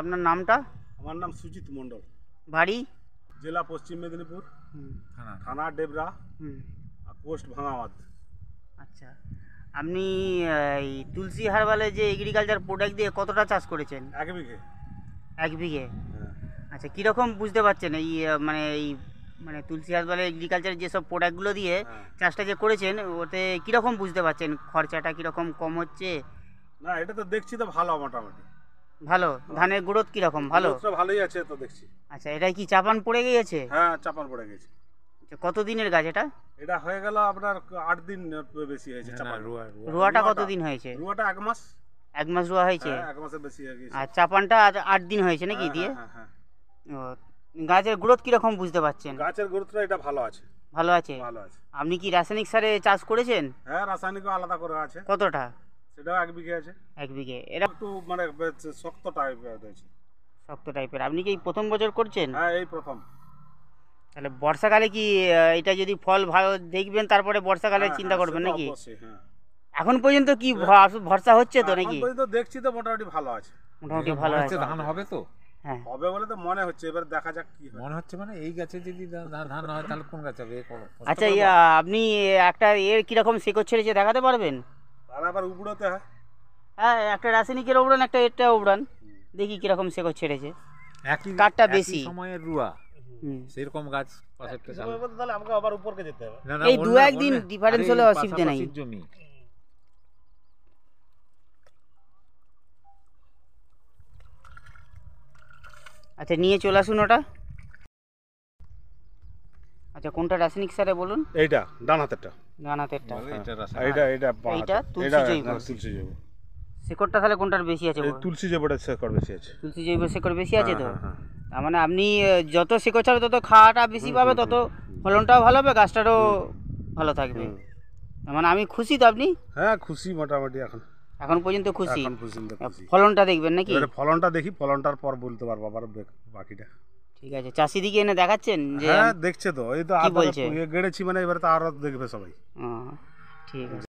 আপনার নামটা আমার নাম সুজিত মণ্ডল বাড়ি জেলা পশ্চিম মেদিনীপুর থানা ডেবরা পোস্ট ভাঙাবাদ আচ্ছা আপনি এই তুলসী হারবালে যে এগ্রিকালচার প্রোডাক্ট দিয়ে কতটা চাষ করেছেন এক বিঘে এক বিঘে হ্যাঁ। আচ্ছা কীরকম বুঝতে পারছেন এই মানে এই মানে তুলসী হাসপাতালে এগ্রিকালচার যেসব প্রোডাক্টগুলো দিয়ে হ্যাঁ। চাষটা যে করেছেন ওতে কীরকম বুঝতে পারছেন খরচাটা কীরকম কম হচ্ছে না এটা তো দেখছি তো ভালো মোটামুটি ভালো ধানের গ্রোথ কি রকম ভালো গ্রোথ ভালোই আছে তো দেখছি আচ্ছা এটাই কি চাপান পড়ে গিয়েছে হ্যাঁ চাপান পড়ে গেছে কত দিনের গাছ এটা এটা হয়ে গেল আপনার আট দিন বেশি হয়েছে চাপান রুয়া রুয়াটা কত দিন হয়েছে রুয়াটা এক মাস এক মাস রুয়া হয়েছে হ্যাঁ, এক মাসের বেশি হয়ে গেছে আর চাপানটা আট দিন হয়েছে নাকি হ্যাঁ, দিয়ে হ্যাঁ, হ্যাঁ ও গাছের গ্রোথ কি রকম বুঝতে পারছেন গাছের গ্রোথটা এটা ভালো আছে ভালো আছে ভালো আছে আপনি কি রাসায়নিক সারে চাষ করেছেন হ্যাঁ রাসায়নিক আলাদা করে আছে কতটা সেটাও এক বিঘে আছে এক বিঘে এটা একটু মানে শক্ত টাইপের হয়েছে শক্ত টাইপের আপনি কি প্রথম বছর করছেন হ্যাঁ এই প্রথম তাহলে বর্ষাকালে কি এটা যদি ফল ভালো দেখবেন তারপরে বর্ষাকালে হ্যাঁ, চিন্তা হ্যাঁ, করবেন নাকি হ্যাঁ। এখন পর্যন্ত কি ভরসা হচ্ছে তো নাকি তো দেখছি তো মোটামুটি ভালো আছে মোটামুটি ভালো আছে ধান হবে তো হবে বলে তো মনে হচ্ছে এবার দেখা যাক কি মনে হচ্ছে মানে এই গাছে যদি ধান হয় তাহলে কোন গাছ হবে আচ্ছা আপনি একটা এর কিরকম শেকড় ছেড়েছে দেখাতে পারবেন আর আবার হয় হ্যাঁ একটা রাসায়নিকের উবড়ান একটা এটা উবড়ান দেখি কিরকম সে ছেড়েছে একই বেশি সময়ের রুয়া সেরকম গাছ তাহলে আমাকে আবার উপরকে যেতে হবে এই দু একদিন ডিফারেন্স হলে অসুবিধা নাই জমি আচ্ছা নিয়ে চলে আসুন ওটা আচ্ছা কোনটা রাসায়নিক সারে বলুন এইটা ডান হাতেরটা ডান হাতেরটা হ্যাঁ। এইটা এইটা এইটা তুলসি জৈব হ্যাঁ, তুলসী জৈব শেকড়টা তাহলে কোনটার বেশি আছে তুলসী জৈবটা শেকড় বেশি আছে তুলসী জৈব শেকড় বেশি আছে হ্যাঁ, তো তার মানে আপনি যত শেকড় ছাড়বে তত খাওয়াটা বেশি পাবে তত ফলনটাও ভালো হবে গাছটারও ভালো থাকবে মানে আমি খুশি তো আপনি হ্যাঁ খুশি মোটামুটি এখন এখন পর্যন্ত খুশি ফলনটা দেখবেন নাকি ফলনটা দেখি ফলনটার পর বলতে পারবো আবার বাকিটা ঠিক আছে চাষিদিকে এনে দেখাচ্ছেন যে হ্যাঁ দেখছে তো এই তো কি বলছে ইয়ে গেড়েছি মানে এবারে তো আরো দেখবে সবাই ঠিক আছে